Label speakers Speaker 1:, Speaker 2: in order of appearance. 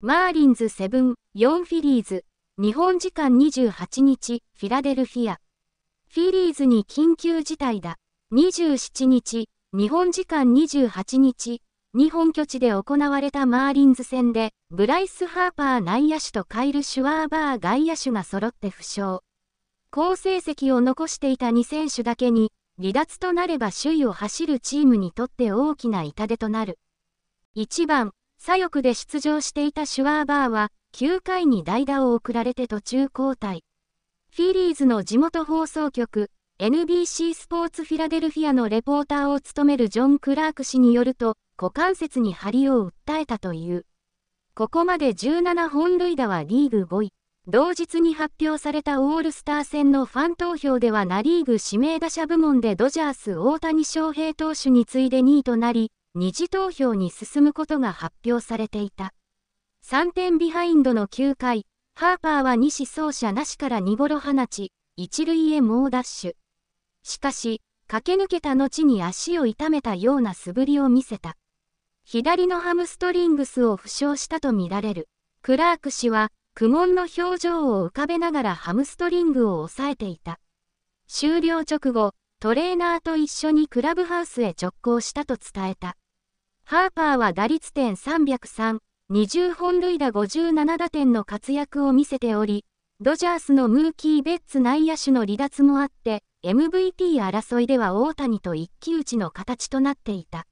Speaker 1: マーリンズセブン、4フィリーズ、日本時間28日、フィラデルフィア。フィリーズに緊急事態だ。27日、日本時間28日、日本拠地で行われたマーリンズ戦で、ブライス・ハーパー内野手とカイル・シュワーバー外野手が揃って負傷。好成績を残していた2選手だけに、離脱となれば首位を走るチームにとって大きな痛手となる。1番、左翼で出場していたシュワーバーは、9回に代打を送られて途中交代。フィリーズの地元放送局、NBC スポーツフィラデルフィアのレポーターを務めるジョン・クラーク氏によると、股関節に張りを訴えたという。ここまで17本塁打はリーグ5位。同日に発表されたオールスター戦のファン投票ではナリーグ指名打者部門でドジャース大谷翔平投手に次いで2位となり、二次投票に進むことが発表されていた。3点ビハインドの9回、ハーパーは西走者なしから2ゴロ放ち、一塁へ猛ダッシュ。しかし、駆け抜けた後に足を痛めたような素振りを見せた。左のハムストリングスを負傷したとみられる。クラーク氏は、苦悶の表情を浮かべながらハムストリングを抑えていた。終了直後、トレーナーと一緒にクラブハウスへ直行したと伝えた。ハーパーは打率点303、20本塁打57打点の活躍を見せており、ドジャースのムーキー・ベッツ内野手の離脱もあって、MVP 争いでは大谷と一騎打ちの形となっていた。